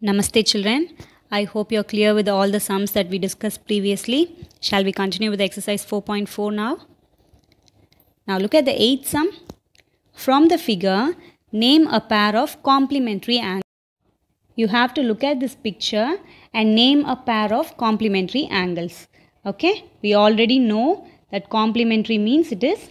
Namaste children. I hope you're clear with all the sums that we discussed previously. Shall we continue with exercise 4.4 now? Now look at the eighth sum. From the figure, name a pair of complementary angles. You have to look at this picture and name a pair of complementary angles. Okay, we already know that complementary means it is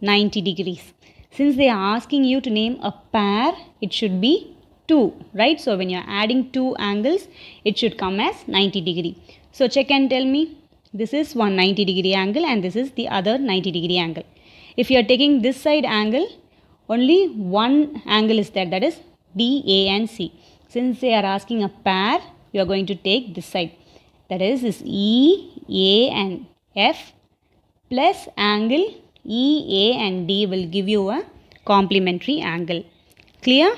90 degrees. Since they are asking you to name a pair, it should be 2 right so when you're adding two angles it should come as 90 degree so check and tell me this is one 90 degree angle and this is the other 90 degree angle if you are taking this side angle only one angle is there that is D A and C since they are asking a pair you are going to take this side that is this E A and F plus angle E A and D will give you a complementary angle clear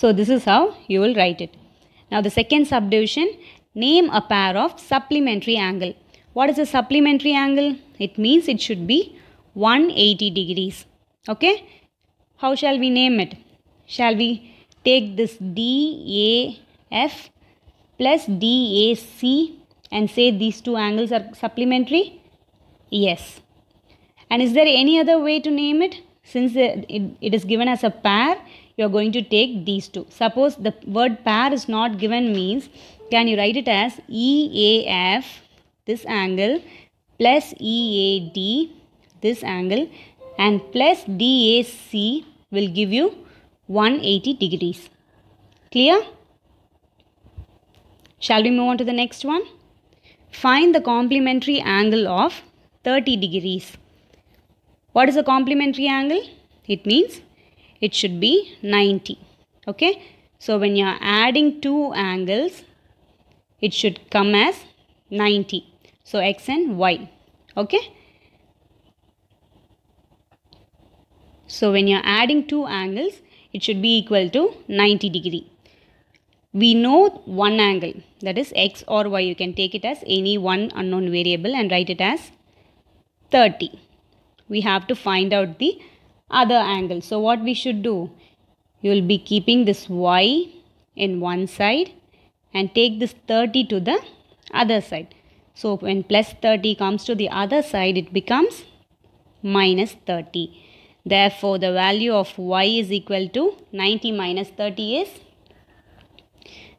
so this is how you will write it. Now the second subdivision, name a pair of supplementary angle. What is a supplementary angle? It means it should be 180 degrees. Okay. How shall we name it? Shall we take this DAF plus DAC and say these two angles are supplementary? Yes. And is there any other way to name it? Since it is given as a pair, you are going to take these two. Suppose the word pair is not given means can you write it as EAF this angle plus EAD this angle and plus DAC will give you 180 degrees. Clear? Shall we move on to the next one? Find the complementary angle of 30 degrees. What is a complementary angle? It means it should be 90 okay so when you are adding two angles it should come as 90 so x and y okay so when you're adding two angles it should be equal to 90 degree we know one angle that is x or y you can take it as any one unknown variable and write it as 30 we have to find out the other angle. So what we should do? You will be keeping this y in one side and take this 30 to the other side. So when plus 30 comes to the other side, it becomes minus 30. Therefore, the value of y is equal to 90 minus 30 is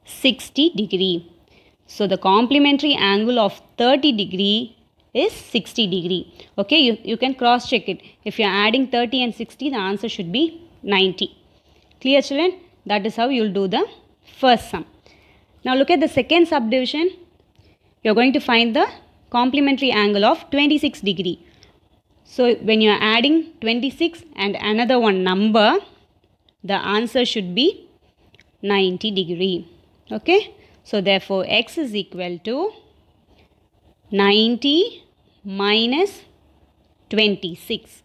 60 degree. So the complementary angle of 30 degree is 60 degree. Okay, you, you can cross check it. If you are adding 30 and 60, the answer should be 90. Clear children? That is how you will do the first sum. Now look at the second subdivision. You are going to find the complementary angle of 26 degree. So when you are adding 26 and another one number, the answer should be 90 degree. Okay. So therefore x is equal to 90 minus 26.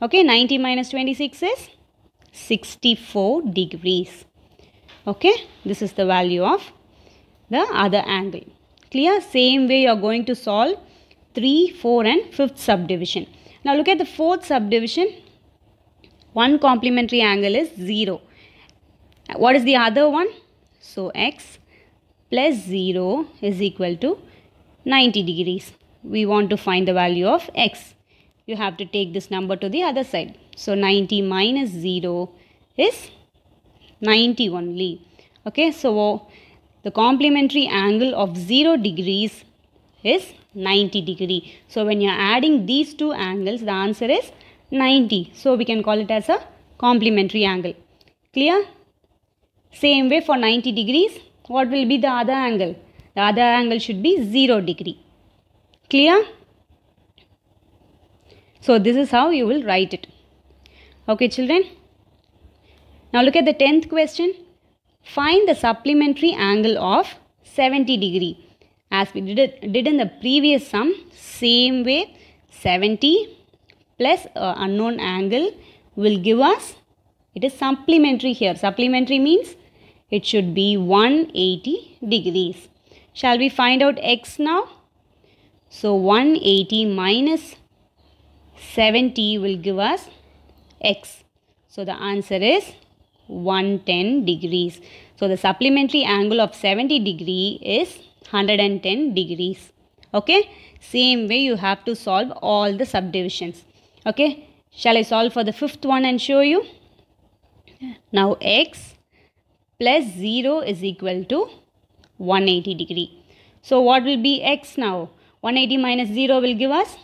Okay, 90 minus 26 is 64 degrees. Okay, this is the value of the other angle. Clear? Same way you are going to solve 3, 4 and 5th subdivision. Now look at the 4th subdivision. One complementary angle is 0. What is the other one? So x plus 0 is equal to 90 degrees. We want to find the value of x. You have to take this number to the other side. So 90 minus 0 is 90 only. Okay, so the complementary angle of 0 degrees is 90 degree. So when you are adding these two angles, the answer is 90. So we can call it as a complementary angle. Clear? Same way for 90 degrees, what will be the other angle? The other angle should be 0 degree. Clear? So this is how you will write it. Okay children. Now look at the 10th question. Find the supplementary angle of 70 degree. As we did, it, did in the previous sum, same way 70 plus uh, unknown angle will give us, it is supplementary here. Supplementary means it should be 180 degrees. Shall we find out x now? So 180 minus 70 will give us x. So the answer is 110 degrees. So the supplementary angle of 70 degree is 110 degrees. Okay. Same way you have to solve all the subdivisions. Okay. Shall I solve for the fifth one and show you? Now x plus 0 is equal to 180 degree. So what will be x now? 180 minus 0 will give us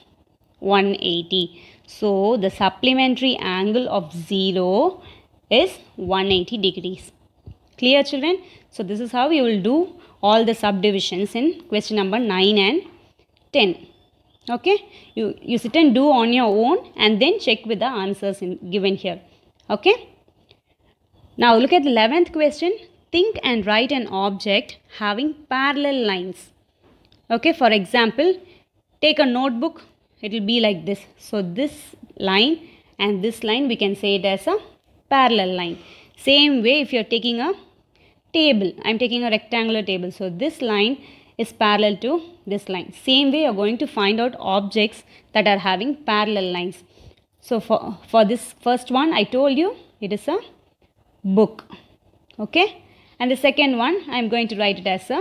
180. So the supplementary angle of 0 is 180 degrees. Clear children? So this is how we will do all the subdivisions in question number 9 and 10. Okay? You, you sit and do on your own and then check with the answers in, given here. Okay? Now look at the 11th question think and write an object having parallel lines. Okay, for example, take a notebook, it will be like this. So this line and this line we can say it as a parallel line. Same way if you are taking a table, I am taking a rectangular table. So this line is parallel to this line. Same way you are going to find out objects that are having parallel lines. So for, for this first one I told you it is a book. Okay and the second one I am going to write it as a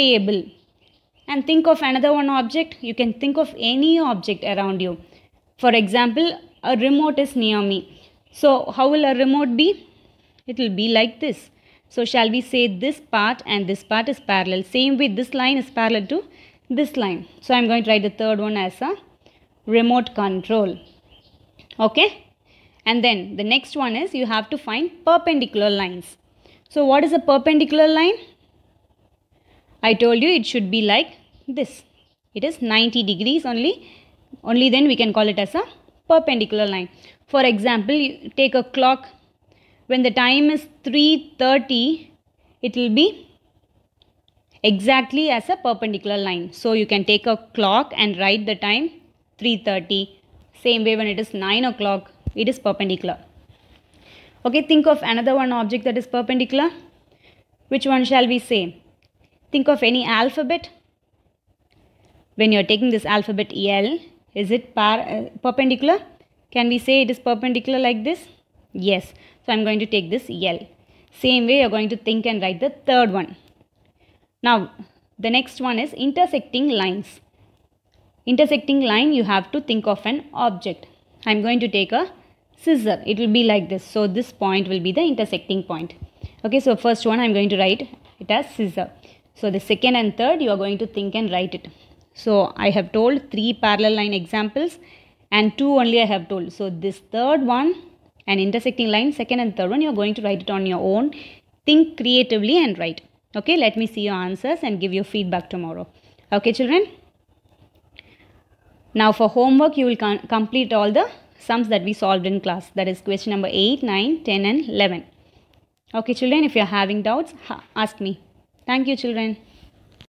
table and think of another one object you can think of any object around you for example a remote is near me so how will a remote be it will be like this so shall we say this part and this part is parallel same way this line is parallel to this line so I'm going to write the third one as a remote control okay and then the next one is you have to find perpendicular lines so what is a perpendicular line? I told you it should be like this. It is 90 degrees only. Only then we can call it as a perpendicular line. For example, you take a clock. When the time is 3.30, it will be exactly as a perpendicular line. So you can take a clock and write the time 3.30. Same way when it is 9 o'clock, it is perpendicular. Okay, think of another one object that is perpendicular. Which one shall we say? Think of any alphabet. When you are taking this alphabet L, is it par uh, perpendicular? Can we say it is perpendicular like this? Yes. So, I am going to take this L. Same way you are going to think and write the third one. Now, the next one is intersecting lines. Intersecting line you have to think of an object. I am going to take a scissor it will be like this so this point will be the intersecting point okay so first one i'm going to write it as scissor so the second and third you are going to think and write it so i have told three parallel line examples and two only i have told so this third one and intersecting line second and third one you are going to write it on your own think creatively and write okay let me see your answers and give you feedback tomorrow okay children now for homework you will complete all the sums that we solved in class. That is question number 8, 9, 10 and 11. Okay children, if you are having doubts, ask me. Thank you children.